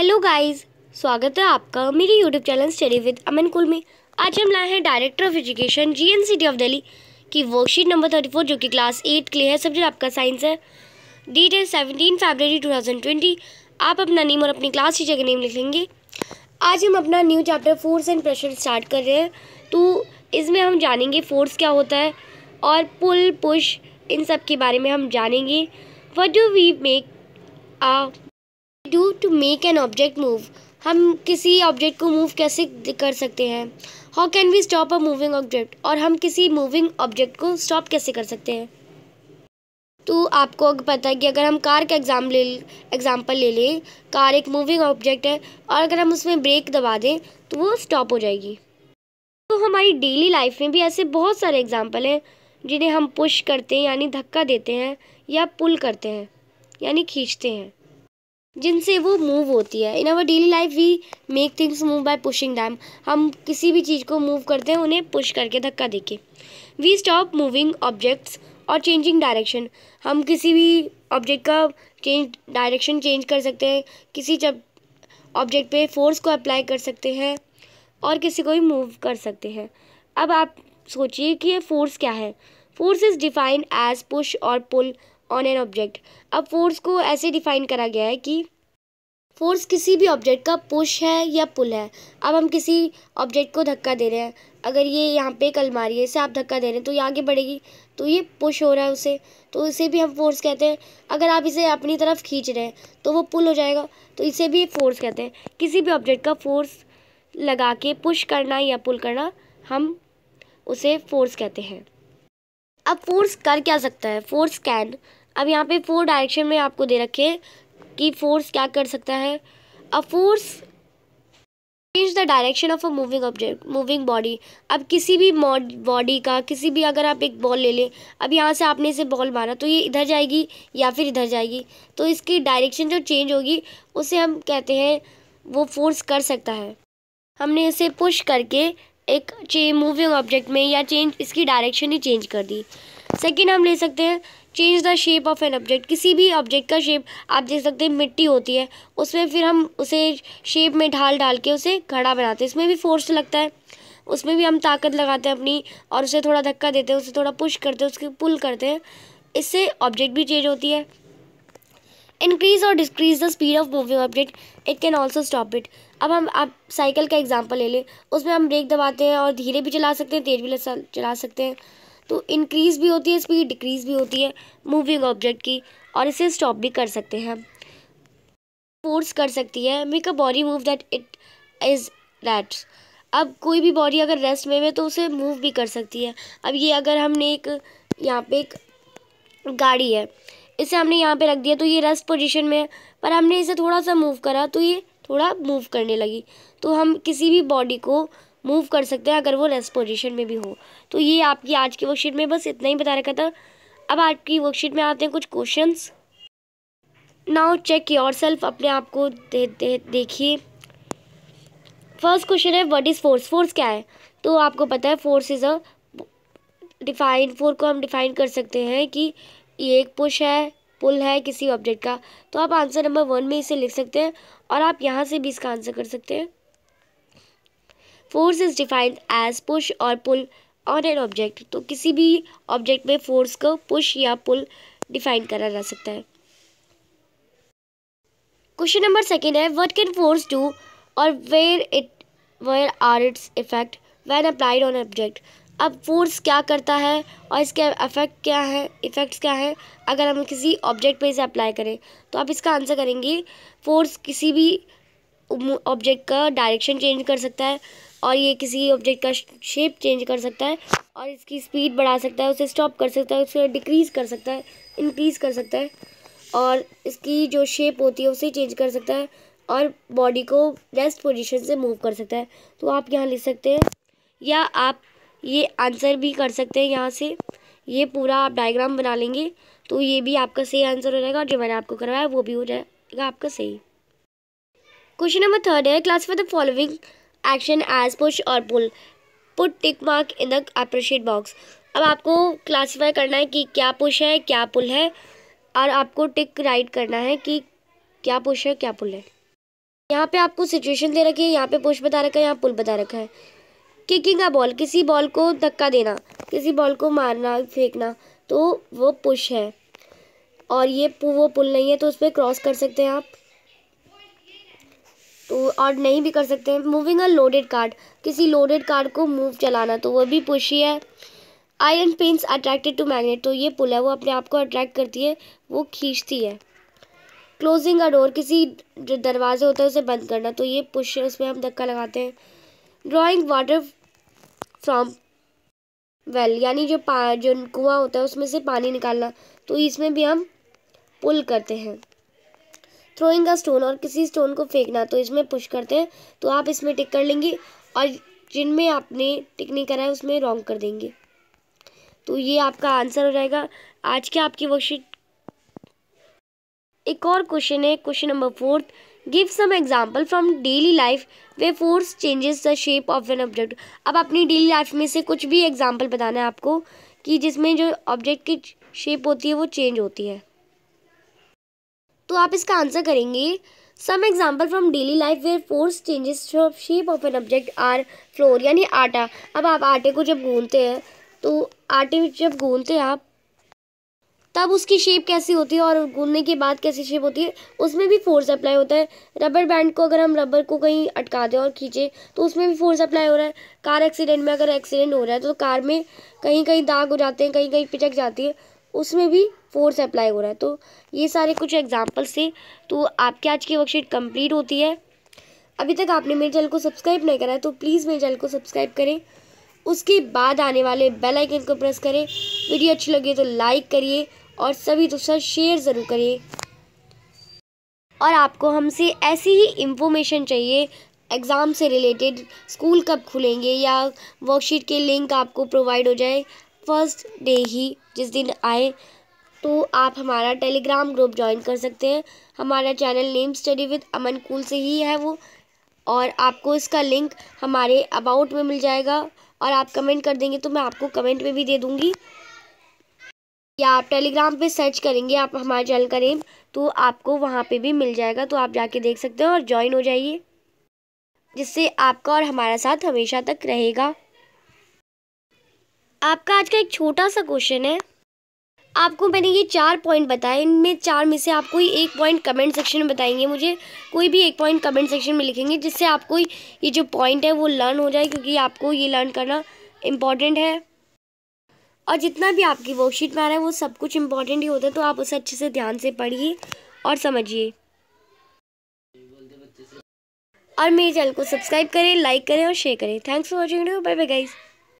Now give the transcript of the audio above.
hello guys स्वागत है आपका मेरे YouTube channel study with Aman cool में आज हम लाए हैं director of education G N of Delhi की वर्कशीट नंबर थर्टी फोर जो कि क्लास एट के लिए है सब्जेक्ट आपका साइंस है डेट है seventeen February two thousand twenty आप अपना नेम और अपनी क्लास टीचर का नेम लिख लेंगे आज हम अपना new chapter force and pressure start कर रहे हैं तो इसमें हम जानेंगे फोर्स क्या होता है और पुल पुश इन सब के बारे में हम जानेंगे what do we make uh do to make an object move हम किसी ऑब्जेक्ट को मूव कैसे कर सकते हैं how can we stop a moving object और हम किसी मूविंग ऑब्जेक्ट को स्टॉप कैसे कर सकते हैं तो आपको अगर पता है कि अगर हम कार का एग्ज़ाम ले एग्ज़ाम्पल ले लें कार एक मूविंग ऑब्जेक्ट है और अगर हम उसमें ब्रेक दबा दें तो वो स्टॉप हो जाएगी तो हमारी डेली लाइफ में भी ऐसे बहुत सारे एग्ज़ाम्पल हैं जिन्हें हम पुश करते हैं यानी धक्का देते हैं या पुल करते हैं यानी खींचते हैं जिनसे वो मूव होती है in our daily life we make things move by pushing them हम किसी भी चीज़ को मूव करते हैं उन्हें पुश करके धक्का दे के वी स्टॉप मूविंग ऑब्जेक्ट्स और चेंजिंग डायरेक्शन हम किसी भी ऑब्जेक्ट का चेंज डायरेक्शन चेंज कर सकते हैं किसी जब ऑब्जेक्ट पे फोर्स को अप्लाई कर सकते हैं और किसी को भी मूव कर सकते हैं अब आप सोचिए कि ये फोर्स क्या है force is defined as push और पुल ऑन एन ऑब्जेक्ट अब फोर्स को ऐसे डिफाइन करा गया है कि फोर्स किसी भी ऑब्जेक्ट का पुश है या पुल है अब हम किसी ऑब्जेक्ट को धक्का दे रहे हैं अगर ये यहाँ पे एक अलमारी है इसे आप धक्का दे रहे हैं तो ये आगे बढ़ेगी तो ये पुश हो रहा है उसे तो इसे भी हम फोर्स कहते हैं अगर आप इसे अपनी तरफ खींच रहे हैं तो वो पुल हो जाएगा तो इसे भी फोर्स कहते हैं किसी भी ऑब्जेक्ट का फोर्स लगा के पुश करना या पुल करना हम उसे फोर्स कहते हैं अब फोर्स कर क्या सकता है फोर्स कैन अब यहाँ पे फोर डायरेक्शन में आपको दे रखे हैं कि फोर्स क्या कर सकता है a force change the direction of a moving object moving body अब किसी भी बॉडी का किसी भी अगर आप एक बॉल ले लें अब यहाँ से आपने इसे बॉल मारा तो ये इधर जाएगी या फिर इधर जाएगी तो इसकी डायरेक्शन जो चेंज होगी उसे हम कहते हैं वो फोर्स कर सकता है हमने इसे पुश करके एक मूविंग ऑब्जेक्ट में या चेंज इसकी डायरेक्शन ही चेंज कर दी सेकेंड हम ले सकते हैं change the shape of an object किसी भी ऑब्जेक्ट का शेप आप देख सकते हैं मिट्टी होती है उसमें फिर हम उसे शेप में ढाल ढाल के उसे खड़ा बनाते हैं इसमें भी फोर्स लगता है उसमें भी हम ताकत लगाते हैं अपनी और उसे थोड़ा धक्का देते हैं उसे थोड़ा पुश करते हैं उसके पुल करते हैं इससे ऑब्जेक्ट भी चेंज होती है इंक्रीज और decrease the speed of moving object it can also stop it अब हम आप साइकिल का एग्जाम्पल ले लें उसमें हम ब्रेक दबाते हैं और धीरे भी चला सकते हैं तेज़ भी चला सकते हैं तो इंक्रीज़ भी होती है स्पीड डिक्रीज़ भी होती है मूविंग ऑब्जेक्ट की और इसे स्टॉप भी कर सकते हैं फोर्स कर सकती है make a body move that it is that अब कोई भी बॉडी अगर रेस्ट में है तो उसे मूव भी कर सकती है अब ये अगर हमने एक यहाँ पे एक गाड़ी है इसे हमने यहाँ पे रख दिया तो ये रेस्ट पोजीशन में है पर हमने इसे थोड़ा सा मूव करा तो ये थोड़ा मूव करने लगी तो हम किसी भी बॉडी को मूव कर सकते हैं अगर वो रेस्ट पोजिशन में भी हो तो ये आपकी आज की वर्कशीट में बस इतना ही बता रखा था अब आपकी वर्कशीट में आते हैं कुछ question now check yourself अपने आप को दे, दे, देखिए फर्स्ट क्वेश्चन है व्हाट इज़ फोर्स फोर्स क्या है तो आपको पता है force is a define force को हम डिफाइन कर सकते हैं कि ये एक पुश है पुल है किसी ऑब्जेक्ट का तो आप आंसर नंबर वन में इसे लिख सकते हैं और आप यहाँ से भी इसका आंसर कर सकते हैं force is defined as push और पुल ऑन एन ऑब्जेक्ट तो किसी भी ऑब्जेक्ट में फोर्स को पुश या पुल डिफाइन करा जा सकता है क्वेश्चन नंबर सेकेंड है वट कैन फोर्स डू और where it where are its effect when applied on object अब फोर्स क्या करता है और इसके अफेक्ट क्या है इफ़ेक्ट्स क्या हैं अगर हम किसी ऑब्जेक्ट पे इसे अप्लाई करें तो आप इसका आंसर करेंगे फोर्स किसी भी ऑब्जेक्ट का डायरेक्शन चेंज कर सकता है और ये किसी ऑब्जेक्ट का शेप चेंज कर सकता है और इसकी स्पीड बढ़ा सकता है उसे स्टॉप कर सकता है उसे डिक्रीज़ कर सकता है इंक्रीज़ कर सकता है और इसकी जो शेप होती है उसे चेंज कर सकता है और बॉडी को रेस्ट पोजीशन से मूव कर सकता है तो आप यहाँ लिख सकते हैं या आप ये आंसर भी कर सकते हैं यहाँ से ये पूरा आप डायग्राम बना लेंगे तो ये भी आपका सही आंसर हो जाएगा और जो मैंने आपको करवाया वो भी हो जाएगा आपका सही क्वेश्चन नंबर थर्ड है classify the following action as push और pull put tick mark in the appropriate box अब आपको क्लासीफाई करना है कि क्या पुश है क्या पुल है और आपको टिक राइट करना है कि क्या पुश है क्या पुल है यहाँ पे आपको सिचुएशन दे रखी है यहाँ पे पुश बता रखा है यहाँ पुल बता रखा है किकिंग अ बॉल किसी बॉल को धक्का देना किसी बॉल को मारना फेंकना तो वो पुश है और ये वो पुल नहीं है तो उस पर क्रॉस कर सकते हैं आप तो और नहीं भी कर सकते हैं मूविंग अ लोडेड कार्ड किसी लोडेड कार्ड को मूव चलाना तो वो भी पुशी है iron pins attracted to magnet तो ये पुल है वो अपने आप को अट्रैक्ट करती है वो खींचती है क्लोजिंग अ डोर किसी जो दरवाजे होता है उसे बंद करना तो ये पुश है उसमें हम धक्का लगाते हैं ड्राइंग वाटर फ्रॉम वेल यानी जो पा जो कुआँ होता है उसमें से पानी निकालना तो इसमें भी हम पुल करते हैं थ्रोइंग का स्टोन और किसी स्टोन को फेंकना तो इसमें पुश करते हैं तो आप इसमें टिक कर लेंगे और जिनमें आपने टिक नहीं करा है उसमें रॉन्ग कर देंगे तो ये आपका आंसर हो जाएगा आज के आपकी वर्कशीट एक और क्वेश्चन है question number fourth give some example from daily life where force changes the shape of an object अब अपनी डेली लाइफ में से कुछ भी एग्जाम्पल बताना है आपको कि जिसमें जो ऑब्जेक्ट की शेप होती है वो चेंज होती है तो आप इसका आंसर करेंगे some example from daily life where force changes shape of an object are flour यानी आटा अब आप आटे को जब गूंदते हैं तो आटे में जब गूंदते हैं आप तब उसकी शेप कैसी होती है और गूंदने के बाद कैसी शेप होती है उसमें भी फोर्स अप्लाई होता है रबर बैंड को अगर हम रबर को कहीं अटका दें और खींचें तो उसमें भी फोर्स अप्लाई हो रहा है कार एक्सीडेंट में अगर एक्सीडेंट हो रहा है तो कार में कहीं कहीं दाग हो जाते हैं कहीं कहीं पिचक जाती है उसमें भी फोर्स अप्लाई हो रहा है तो ये सारे कुछ एग्जाम्पल्स थे तो आपकी आज की वर्कशीट कंप्लीट होती है अभी तक आपने मेरे चैनल को सब्सक्राइब नहीं करा है तो प्लीज़ मेरे चैनल को सब्सक्राइब करें उसके बाद आने वाले बेल आइकन को प्रेस करें वीडियो अच्छी लगी तो लाइक करिए और सभी दोस्तों शेयर ज़रूर करिए और आपको हमसे ऐसी ही इंफॉर्मेशन चाहिए एग्ज़ाम से रिलेटेड स्कूल कब खुलेंगे या वर्कशीट के लिंक आपको प्रोवाइड हो जाए फर्स्ट डे ही जिस दिन आए तो आप हमारा टेलीग्राम ग्रुप ज्वाइन कर सकते हैं हमारा channel name study with Aman cool से ही है वो और आपको इसका लिंक हमारे अबाउट में मिल जाएगा और आप कमेंट कर देंगे तो मैं आपको कमेंट में भी दे दूँगी या आप टेलीग्राम पे सर्च करेंगे आप हमारे चैनल का नेम तो आपको वहाँ पे भी मिल जाएगा तो आप जाके देख सकते हो और ज्वाइन हो जाइए जिससे आपका और हमारा साथ हमेशा तक रहेगा आपका आज का एक छोटा सा क्वेश्चन है आपको मैंने ये चार पॉइंट बताए इनमें चार में से आप कोई एक पॉइंट कमेंट सेक्शन में बताएंगे मुझे कोई भी एक पॉइंट कमेंट सेक्शन में लिखेंगे जिससे आपको ये जो पॉइंट है वो लर्न हो जाए क्योंकि आपको ये लर्न करना इम्पॉर्टेंट है और जितना भी आपकी वर्कशीट में आ रहा है वो सब कुछ इम्पॉर्टेंट ही होता है तो आप उसे अच्छे से ध्यान से पढ़िए और समझिए और मेरे चैनल को सब्सक्राइब करें लाइक करें और शेयर करें thanks for watching bye bye guys